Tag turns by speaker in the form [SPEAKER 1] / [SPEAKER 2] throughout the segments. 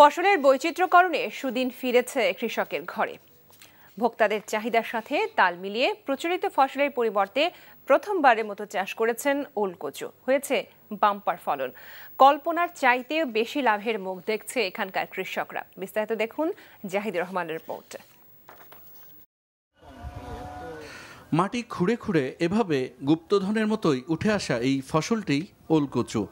[SPEAKER 1] ফসলের বৈচিত্র্যকরণে সুদিন ফিরেছে কৃষকের ঘরে ভোক্তাদের চাহিদার সাথে তাল মিলিয়ে প্রচলিত ফসলের পরিবর্তে প্রথমবারের মতো চাষ করেছেন ওলকচু হয়েছে বাম্পার ফলন কল্পনার চাইতেও বেশি লাভের মুখ দেখছে এখানকার কৃষকরা বিস্তারিত দেখুন জাহিদুর রহমানের রিপোর্ট
[SPEAKER 2] মাটি খুঁড়ে খুঁড়ে এভাবে গুপ্তধনের মতোই উঠে আসা এই ফসলটি ওলকচু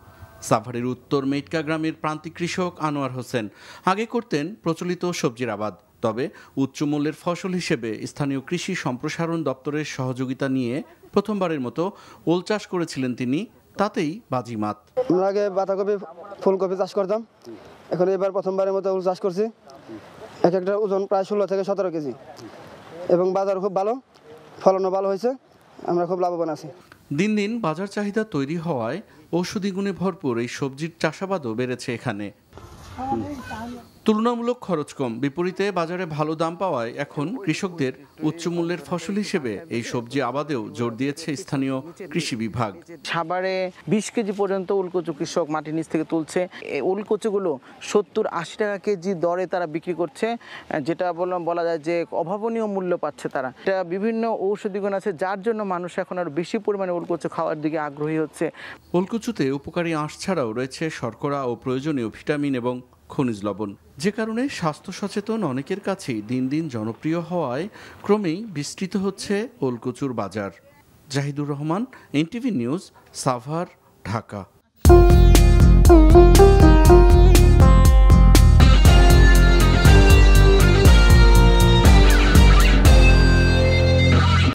[SPEAKER 2] সাভারের উত্তর মেটকা গ্রামের প্রান্তিক কৃষক আনোয়ার হোসেন আগে করতেন প্রচলিত সবজির আবাদ তবে উচ্চ মূল্যের ফসল হিসেবে স্থানীয় কৃষি সম্প্রসারণ দপ্তরের সহযোগিতা নিয়ে প্রথমবারের মতো ওল চাষ করেছিলেন তিনি তাতেই বাজিমাত
[SPEAKER 3] আমরা আগে বাঁধাকপি ফুলকপি চাষ করতাম এখন এবার প্রথমবারের মতো ওল চাষ করছি এক একটা ওজন প্রায় ষোলো থেকে সতেরো কেজি এবং বাজার খুব ভালো ফলনও ভালো হয়েছে আমরা খুব লাভবান আছি
[SPEAKER 2] দিন দিন বাজার চাহিদা তৈরি হওয়ায় ঔষধি গুণে ভরপুর এই সবজির চাষাবাদও বেড়েছে এখানে তুলনামূলক খরচ কম বিপরীতে বাজারে ভালো দাম পাওয়ায় এখন কৃষকদের উচ্চ মূল্যের ফসল হিসেবে এই সবজি আবাদেও জোর দিয়েছে স্থানীয় কৃষি বিভাগ সাবারে
[SPEAKER 4] বিশ কেজি পর্যন্ত উলকচু কৃষক মাটির নিচ থেকে তুলছে এই উলকচুগুলো সত্তর আশি টাকা কেজি দরে তারা বিক্রি করছে যেটা বললাম বলা যায় যে অভাবনীয় মূল্য পাচ্ছে তারা এটা বিভিন্ন ঔষধি গুণ আছে যার জন্য মানুষ এখন আরও বেশি পরিমাণে উলকচু খাওয়ার দিকে আগ্রহী হচ্ছে
[SPEAKER 2] উলকচুতে উপকারী আঁশ ছাড়াও রয়েছে শর্করা ও প্রয়োজনীয় ভিটামিন এবং খনিজ লবণ যে কারণে স্বাস্থ্য সচেতন অনেকের কাছেই দিন দিন জনপ্রিয় হওয়ায় ক্রমেই বিস্তৃত হচ্ছে ওলকচুর বাজার জাহিদুর রহমান এনটিভি নিউজ সাভার ঢাকা